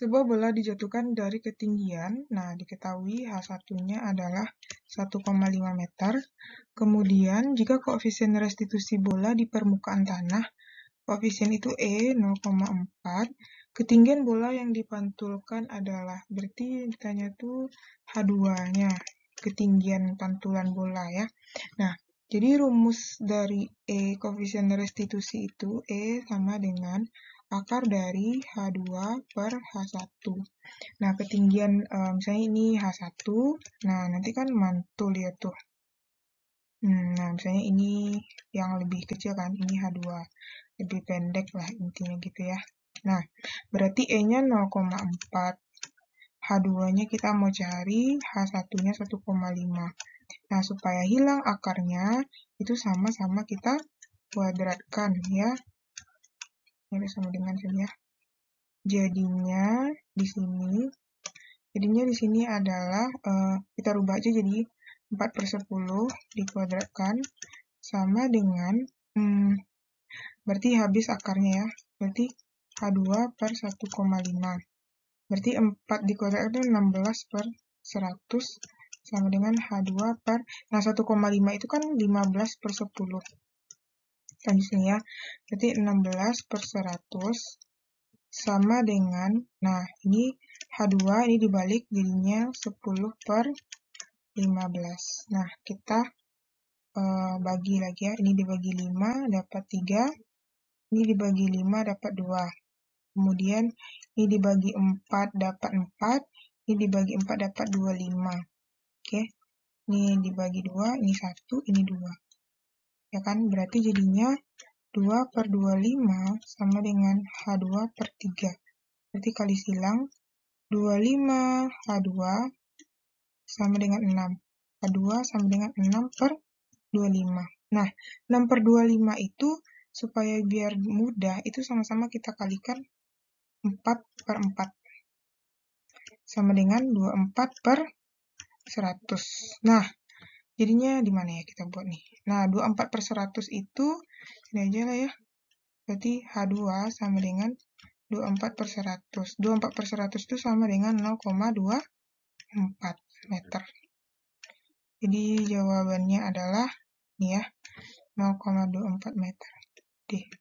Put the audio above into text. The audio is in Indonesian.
Sebuah bola dijatuhkan dari ketinggian. Nah, diketahui H1-nya adalah 1,5 meter. Kemudian, jika koefisien restitusi bola di permukaan tanah, koefisien itu E 0,4. Ketinggian bola yang dipantulkan adalah, berarti ditanya tuh H2-nya, ketinggian pantulan bola ya. Nah, jadi rumus dari E koefisien restitusi itu E sama dengan akar dari H2 per H1. Nah, ketinggian um, misalnya ini H1, nah nanti kan mantul ya tuh. Hmm, nah, misalnya ini yang lebih kecil kan, ini H2. Lebih pendek lah intinya gitu ya. Nah, berarti E-nya 0,4. H2-nya kita mau cari, H1-nya 1,5. Nah, supaya hilang akarnya, itu sama-sama kita kuadratkan ya mirip sama dengan sini ya. Jadinya di sini, jadinya di sini adalah uh, kita rubah aja jadi 4 per 10 dikuadratkan sama dengan, hmm, berarti habis akarnya ya, berarti H2 per 1,5. Berarti 4 dikuadratkan itu 16 per 100 sama dengan H2 per, nah 1,5 itu kan 15 per 10 kan di sini ya. Jadi 16 per 100 sama dengan, nah ini H2 ini dibalik jadinya 10 per 15. Nah, kita uh, bagi lagi ya. Ini dibagi 5 dapat 3. Ini dibagi 5 dapat 2. Kemudian ini dibagi 4 dapat 4. Ini dibagi 4 dapat 25. Oke. Ini dibagi 2, ini 1, ini 2 ya kan berarti jadinya 2 per 25 sama dengan H2 per 3 berarti kali silang 25 H2 sama dengan 6 H2 sama dengan 6 per 25 nah 6 per 25 itu supaya biar mudah itu sama-sama kita kalikan 4 per 4 sama dengan 24 per 100 nah jadinya di mana ya kita buat nih nah 24 per 100 itu ini aja lah ya berarti H2 sama dengan 24 per 100 24 per 100 itu sama dengan 0,24 meter jadi jawabannya adalah nih ya 0,24 meter deh